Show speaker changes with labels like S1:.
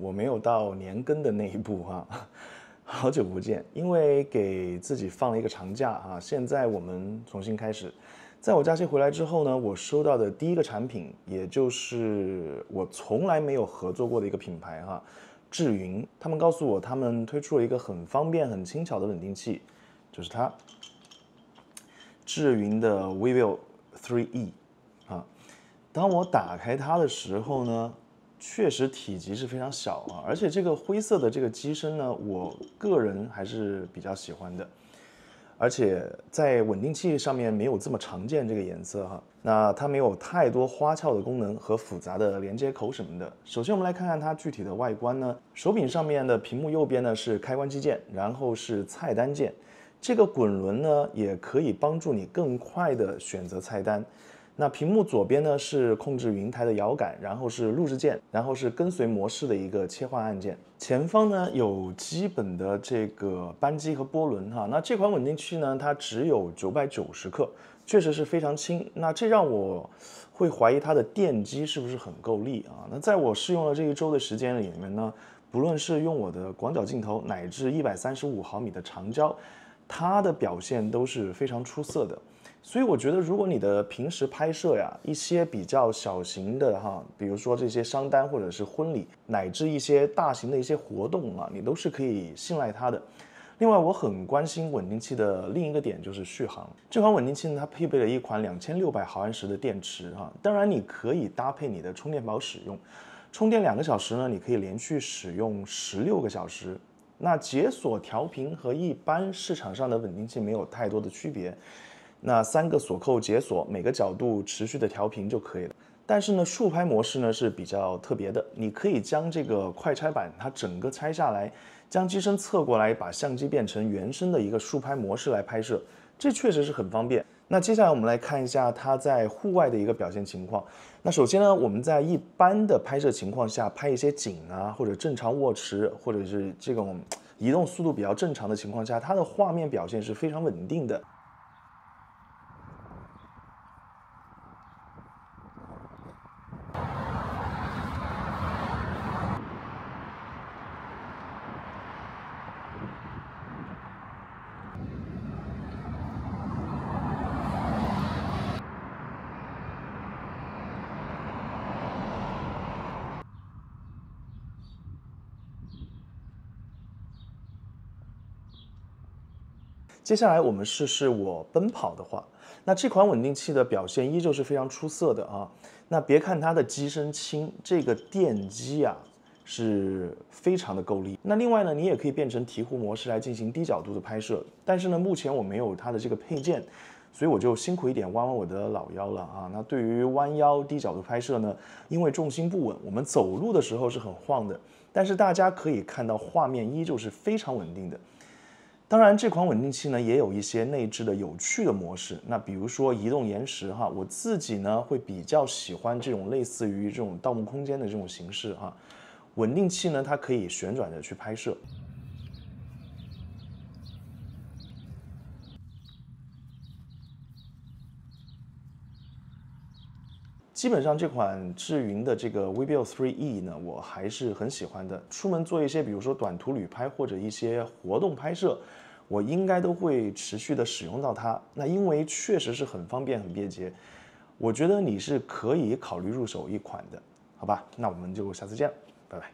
S1: 我没有到年更的那一步哈，好久不见，因为给自己放了一个长假啊。现在我们重新开始，在我假期回来之后呢，我收到的第一个产品，也就是我从来没有合作过的一个品牌哈，智云。他们告诉我，他们推出了一个很方便、很轻巧的稳定器，就是它，智云的 v i v o 3E。啊，当我打开它的时候呢？确实体积是非常小啊，而且这个灰色的这个机身呢，我个人还是比较喜欢的，而且在稳定器上面没有这么常见这个颜色哈，那它没有太多花俏的功能和复杂的连接口什么的。首先我们来看看它具体的外观呢，手柄上面的屏幕右边呢是开关机键，然后是菜单键，这个滚轮呢也可以帮助你更快的选择菜单。那屏幕左边呢是控制云台的摇杆，然后是录制键，然后是跟随模式的一个切换按键。前方呢有基本的这个扳机和波轮哈。那这款稳定器呢，它只有九百九十克，确实是非常轻。那这让我会怀疑它的电机是不是很够力啊？那在我试用了这一周的时间里面呢，不论是用我的广角镜头乃至一百三十五毫米的长焦，它的表现都是非常出色的。所以我觉得，如果你的平时拍摄呀，一些比较小型的哈，比如说这些商单或者是婚礼，乃至一些大型的一些活动啊，你都是可以信赖它的。另外，我很关心稳定器的另一个点就是续航。这款稳定器呢，它配备了一款两千六百毫安时的电池哈，当然你可以搭配你的充电宝使用。充电两个小时呢，你可以连续使用十六个小时。那解锁调频和一般市场上的稳定器没有太多的区别。那三个锁扣解锁，每个角度持续的调频就可以了。但是呢，竖拍模式呢是比较特别的，你可以将这个快拆板它整个拆下来，将机身侧过来，把相机变成原生的一个竖拍模式来拍摄，这确实是很方便。那接下来我们来看一下它在户外的一个表现情况。那首先呢，我们在一般的拍摄情况下，拍一些景啊，或者正常握持，或者是这种移动速度比较正常的情况下，它的画面表现是非常稳定的。接下来我们试试我奔跑的话，那这款稳定器的表现依旧是非常出色的啊。那别看它的机身轻，这个电机啊是非常的够力。那另外呢，你也可以变成提壶模式来进行低角度的拍摄。但是呢，目前我没有它的这个配件，所以我就辛苦一点弯弯我的老腰了啊。那对于弯腰低角度拍摄呢，因为重心不稳，我们走路的时候是很晃的。但是大家可以看到画面依旧是非常稳定的。当然，这款稳定器呢也有一些内置的有趣的模式，那比如说移动延时哈，我自己呢会比较喜欢这种类似于这种盗墓空间的这种形式哈，稳定器呢它可以旋转着去拍摄。基本上这款智云的这个 V B O 3 E 呢，我还是很喜欢的。出门做一些，比如说短途旅拍或者一些活动拍摄，我应该都会持续的使用到它。那因为确实是很方便很便捷，我觉得你是可以考虑入手一款的，好吧？那我们就下次见，拜拜。